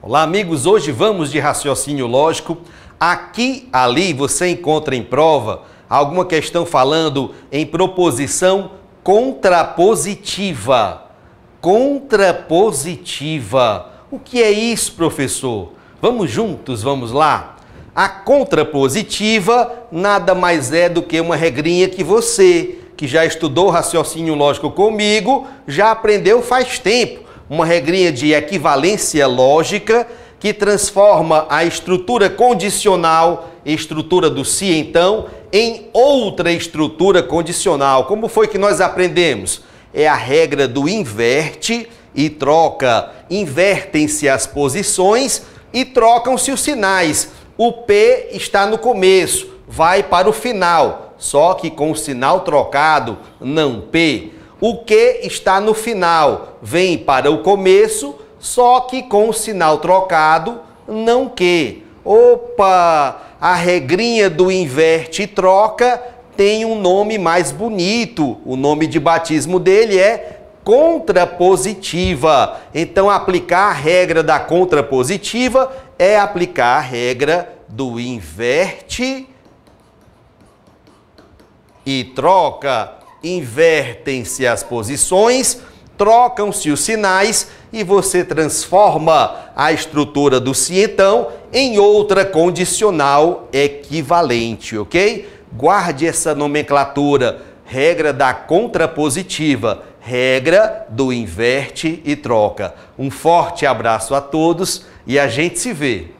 Olá, amigos. Hoje vamos de raciocínio lógico. Aqui, ali, você encontra em prova alguma questão falando em proposição contrapositiva. Contrapositiva. O que é isso, professor? Vamos juntos, vamos lá? A contrapositiva nada mais é do que uma regrinha que você, que já estudou raciocínio lógico comigo, já aprendeu faz tempo uma regrinha de equivalência lógica que transforma a estrutura condicional, estrutura do se si, então, em outra estrutura condicional. Como foi que nós aprendemos? É a regra do inverte e troca. Invertem-se as posições e trocam-se os sinais. O P está no começo, vai para o final, só que com o sinal trocado, não P. O que está no final vem para o começo, só que com o sinal trocado, não que. Opa, a regrinha do inverte e troca tem um nome mais bonito. O nome de batismo dele é contrapositiva. Então, aplicar a regra da contrapositiva é aplicar a regra do inverte e troca invertem-se as posições, trocam-se os sinais e você transforma a estrutura do cientão então em outra condicional equivalente, ok? Guarde essa nomenclatura, regra da contrapositiva, regra do inverte e troca. Um forte abraço a todos e a gente se vê.